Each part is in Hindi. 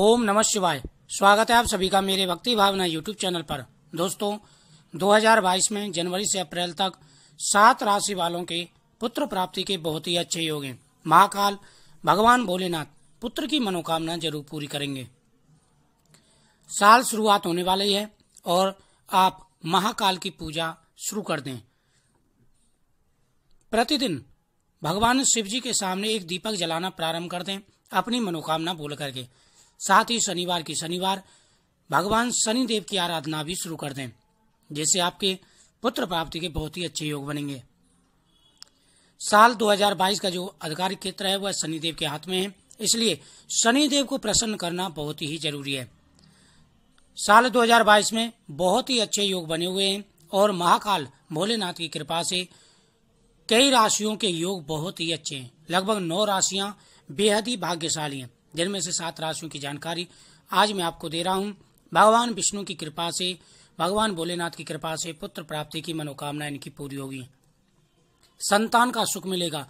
ओम नमः शिवाय स्वागत है आप सभी का मेरे भक्ति भावना यूट्यूब चैनल पर दोस्तों 2022 में जनवरी से अप्रैल तक सात राशि वालों के पुत्र प्राप्ति के बहुत ही अच्छे योग हैं महाकाल भगवान भोलेनाथ पुत्र की मनोकामना जरूर पूरी करेंगे साल शुरुआत होने वाली है और आप महाकाल की पूजा शुरू कर दें प्रतिदिन भगवान शिव जी के सामने एक दीपक जलाना प्रारंभ कर दें अपनी मनोकामना बोल करके साथ ही शनिवार की शनिवार भगवान शनिदेव की आराधना भी शुरू कर दें जिससे आपके पुत्र प्राप्ति के बहुत ही अच्छे योग बनेंगे साल 2022 का जो आधिकारिक क्षेत्र है वह शनिदेव के हाथ में है इसलिए शनिदेव को प्रसन्न करना बहुत ही जरूरी है साल 2022 में बहुत ही अच्छे योग बने हुए हैं और महाकाल भोलेनाथ की कृपा से कई राशियों के योग बहुत ही अच्छे हैं लगभग नौ राशियां बेहद ही भाग्यशाली हैं जिनमें से सात राशियों की जानकारी आज मैं आपको दे रहा हूँ भगवान विष्णु की कृपा से भगवान भोलेनाथ की कृपा से पुत्र प्राप्ति की मनोकामना इनकी पूरी होगी संतान का सुख मिलेगा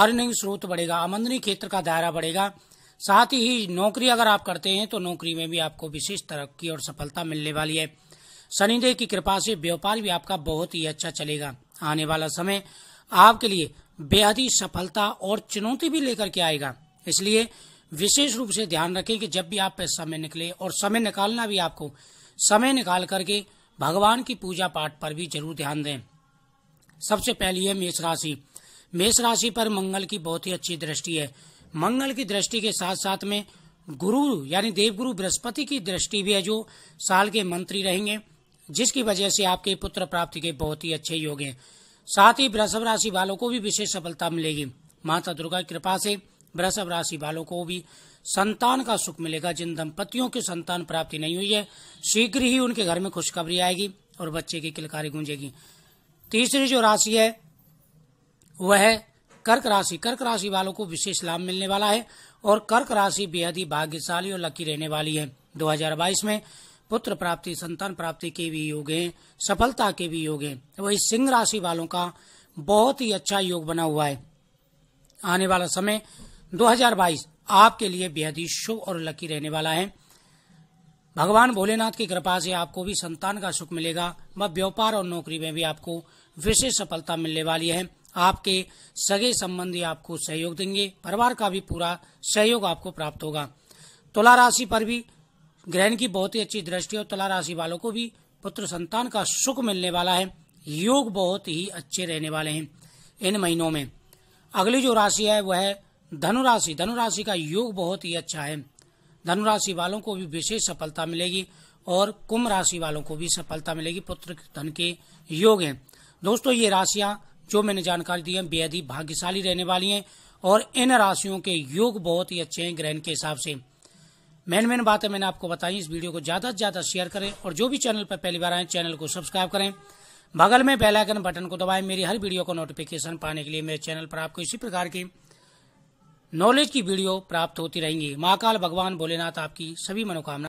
अर्निंग स्रोत बढ़ेगा आमंदनी क्षेत्र का दायरा बढ़ेगा साथ ही नौकरी अगर आप करते हैं तो नौकरी में भी आपको विशेष तरक्की और सफलता मिलने वाली है शनिदेव की कृपा से व्यापार भी आपका बहुत ही अच्छा चलेगा आने वाला समय आपके लिए बेहद ही सफलता और चुनौती भी लेकर के आएगा इसलिए विशेष रूप से ध्यान रखें कि जब भी आप पे समय निकले और समय निकालना भी आपको समय निकाल करके भगवान की पूजा पाठ पर भी जरूर ध्यान दें सबसे पहली है मेष राशि मेष राशि पर मंगल की बहुत ही अच्छी दृष्टि है मंगल की दृष्टि के साथ साथ में गुरु यानी देवगुरु बृहस्पति की दृष्टि भी है जो साल के मंत्री रहेंगे जिसकी वजह से आपके पुत्र प्राप्ति के बहुत ही अच्छे योग हैं साथ ही बृहस्प राशि वालों को भी विशेष सफलता मिलेगी माता दुर्गा की कृपा से वृषभ राशि वालों को भी संतान का सुख मिलेगा जिन दंपतियों की संतान प्राप्ति नहीं हुई है शीघ्र ही उनके घर में खुशखबरी आएगी और बच्चे की किलकारी गूंजेगी तीसरी जो राशि है वह है कर्क राशि कर्क राशि वालों को विशेष लाभ मिलने वाला है और कर्क राशि बेहद ही भाग्यशाली और लकी रहने वाली है 2022 में पुत्र प्राप्ति संतान प्राप्ति के भी योग हैं सफलता के भी योग हैं वही सिंह राशि वालों का बहुत ही अच्छा योग बना हुआ है आने वाला समय 2022 आपके लिए बेहद ही शुभ और लकी रहने वाला है भगवान भोलेनाथ की कृपा से आपको भी संतान का सुख मिलेगा व व्यापार और नौकरी में भी आपको विशेष सफलता मिलने वाली है आपके सगे संबंधी आपको सहयोग देंगे परिवार का भी पूरा सहयोग आपको प्राप्त होगा तुला राशि पर भी ग्रहण की बहुत ही अच्छी दृष्टि और तुला राशि वालों को भी पुत्र संतान का सुख मिलने वाला है योग बहुत ही अच्छे रहने वाले हैं इन महीनों में अगली जो राशि है वह है धनुराशि धनुराशि का योग बहुत ही अच्छा है धनुराशि वालों को भी विशेष सफलता मिलेगी और कुंभ राशि वालों को भी सफलता मिलेगी पुत्र धन के योग है दोस्तों ये राशियां जो मैंने जानकारी दी है बेहद ही भाग्यशाली रहने वाली हैं और इन राशियों के योग बहुत ही अच्छे हैं ग्रहण के हिसाब से मेन मेन बातें मैंने आपको बताई इस वीडियो को ज्यादा से ज्यादा शेयर करें और जो भी चैनल पर पहली बार आए चैनल को सब्सक्राइब करें बगल में बेल आइकन बटन को दबाएं मेरी हर वीडियो को नोटिफिकेशन पाने के लिए मेरे चैनल पर आपको इसी प्रकार की नॉलेज की वीडियो प्राप्त होती रहेंगी महाकाल भगवान भोलेनाथ आपकी सभी मनोकामना